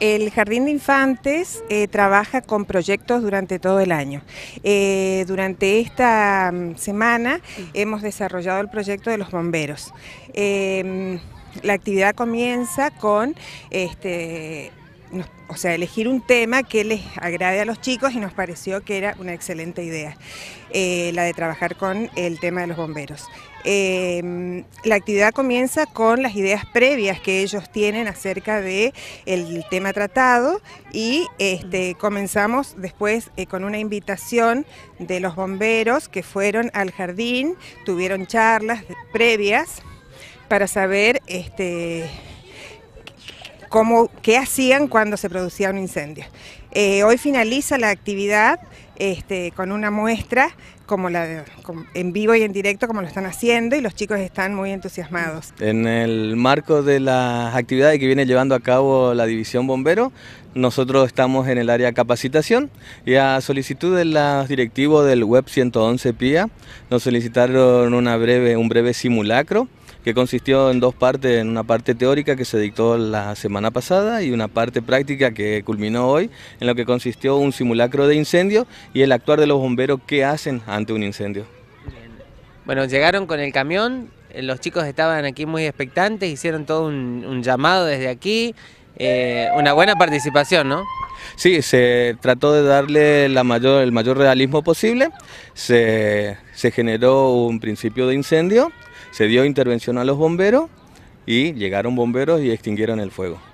El Jardín de Infantes eh, trabaja con proyectos durante todo el año. Eh, durante esta mm, semana hemos desarrollado el proyecto de los bomberos. Eh, mm, la actividad comienza con este, o sea, elegir un tema que les agrade a los chicos y nos pareció que era una excelente idea, eh, la de trabajar con el tema de los bomberos. Em, la actividad comienza con las ideas previas que ellos tienen acerca del tema tratado y este, comenzamos después eh, con una invitación de los bomberos que fueron al jardín, tuvieron charlas previas para saber este, cómo, qué hacían cuando se producía un incendio. Eh, hoy finaliza la actividad este, con una muestra como la en vivo y en directo como lo están haciendo y los chicos están muy entusiasmados. En el marco de las actividades que viene llevando a cabo la División Bombero, nosotros estamos en el área capacitación y a solicitud de los directivos del Web 111 PIA nos solicitaron una breve, un breve simulacro que consistió en dos partes, en una parte teórica que se dictó la semana pasada y una parte práctica que culminó hoy, en lo que consistió un simulacro de incendio y el actuar de los bomberos, ¿qué hacen ante un incendio? Bueno, llegaron con el camión, eh, los chicos estaban aquí muy expectantes, hicieron todo un, llamado desde aquí, eh, una buena participación, ¿no? Sí, se trató de darle el mayor realismo posible, se generó un principio de incendio, se dio intervención a los bomberos y llegaron bomberos y extinguieron el fuego.